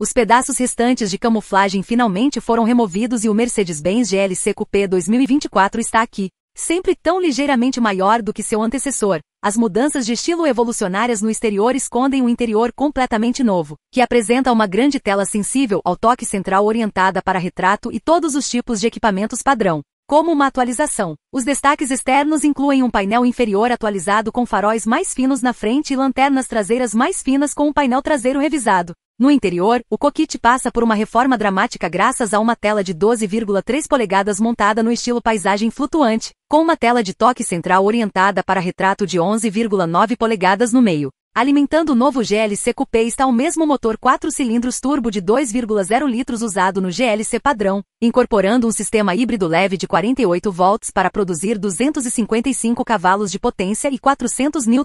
Os pedaços restantes de camuflagem finalmente foram removidos e o Mercedes-Benz GLC Coupé 2024 está aqui. Sempre tão ligeiramente maior do que seu antecessor, as mudanças de estilo evolucionárias no exterior escondem um interior completamente novo, que apresenta uma grande tela sensível ao toque central orientada para retrato e todos os tipos de equipamentos padrão. Como uma atualização, os destaques externos incluem um painel inferior atualizado com faróis mais finos na frente e lanternas traseiras mais finas com um painel traseiro revisado. No interior, o cockpit passa por uma reforma dramática graças a uma tela de 12,3 polegadas montada no estilo paisagem flutuante, com uma tela de toque central orientada para retrato de 11,9 polegadas no meio. Alimentando o novo GLC Coupé está o mesmo motor 4 cilindros turbo de 2,0 litros usado no GLC padrão, incorporando um sistema híbrido leve de 48 volts para produzir 255 cavalos de potência e 400 Nm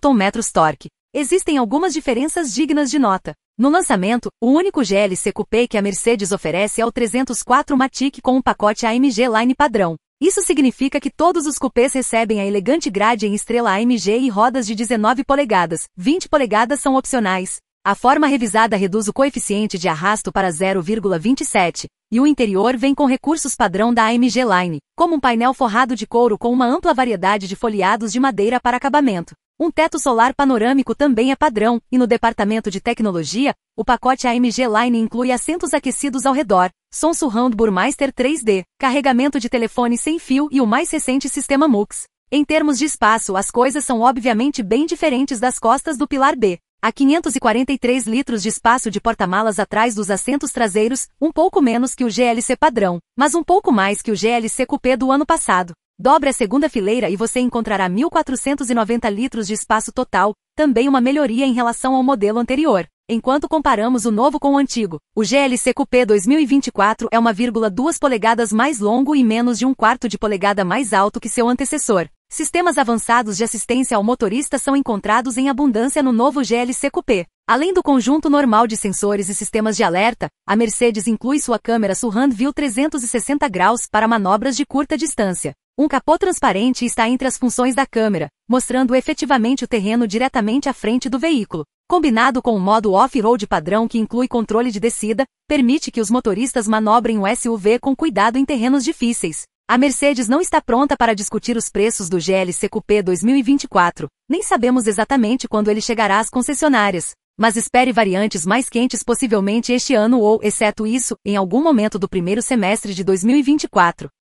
torque. Existem algumas diferenças dignas de nota. No lançamento, o único GLC Coupé que a Mercedes oferece é o 304 Matic com o um pacote AMG Line padrão. Isso significa que todos os cupês recebem a elegante grade em estrela AMG e rodas de 19 polegadas, 20 polegadas são opcionais. A forma revisada reduz o coeficiente de arrasto para 0,27, e o interior vem com recursos padrão da AMG Line, como um painel forrado de couro com uma ampla variedade de folheados de madeira para acabamento. Um teto solar panorâmico também é padrão, e no departamento de tecnologia, o pacote AMG Line inclui assentos aquecidos ao redor, som surround Burmeister 3D, carregamento de telefone sem fio e o mais recente sistema MUX. Em termos de espaço, as coisas são obviamente bem diferentes das costas do pilar B. Há 543 litros de espaço de porta-malas atrás dos assentos traseiros, um pouco menos que o GLC padrão, mas um pouco mais que o GLC Coupé do ano passado. Dobre a segunda fileira e você encontrará 1.490 litros de espaço total, também uma melhoria em relação ao modelo anterior. Enquanto comparamos o novo com o antigo, o GLC Coupé 2024 é 1,2 polegadas mais longo e menos de um quarto de polegada mais alto que seu antecessor. Sistemas avançados de assistência ao motorista são encontrados em abundância no novo GLC Coupé. Além do conjunto normal de sensores e sistemas de alerta, a Mercedes inclui sua câmera Surround View 360 graus para manobras de curta distância. Um capô transparente está entre as funções da câmera, mostrando efetivamente o terreno diretamente à frente do veículo. Combinado com o um modo off-road padrão que inclui controle de descida, permite que os motoristas manobrem o SUV com cuidado em terrenos difíceis. A Mercedes não está pronta para discutir os preços do GLC Coupé 2024, nem sabemos exatamente quando ele chegará às concessionárias, mas espere variantes mais quentes possivelmente este ano ou, exceto isso, em algum momento do primeiro semestre de 2024.